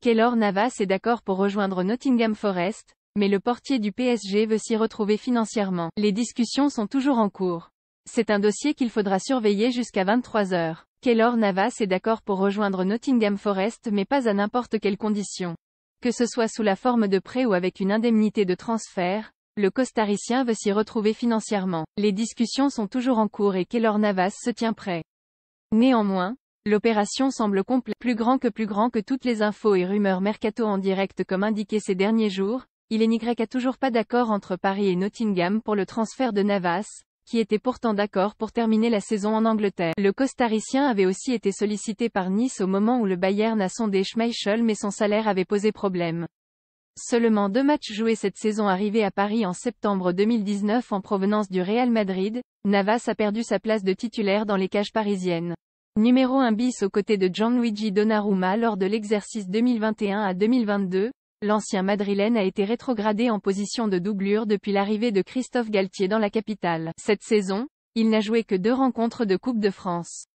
Keylor Navas est d'accord pour rejoindre Nottingham Forest, mais le portier du PSG veut s'y retrouver financièrement. Les discussions sont toujours en cours. C'est un dossier qu'il faudra surveiller jusqu'à 23 heures. Keylor Navas est d'accord pour rejoindre Nottingham Forest mais pas à n'importe quelle condition. Que ce soit sous la forme de prêt ou avec une indemnité de transfert, le costaricien veut s'y retrouver financièrement. Les discussions sont toujours en cours et Keylor Navas se tient prêt. Néanmoins, L'opération semble complète, plus grand que plus grand que toutes les infos et rumeurs mercato en direct comme indiqué ces derniers jours, il est n'y a toujours pas d'accord entre Paris et Nottingham pour le transfert de Navas, qui était pourtant d'accord pour terminer la saison en Angleterre. Le costaricien avait aussi été sollicité par Nice au moment où le Bayern a sondé Schmeichel mais son salaire avait posé problème. Seulement deux matchs joués cette saison arrivés à Paris en septembre 2019 en provenance du Real Madrid, Navas a perdu sa place de titulaire dans les cages parisiennes numéro 1 bis aux côtés de Gianluigi Donnarumma lors de l'exercice 2021 à 2022, l'ancien madrilène a été rétrogradé en position de doublure depuis l'arrivée de Christophe Galtier dans la capitale. Cette saison, il n'a joué que deux rencontres de Coupe de France.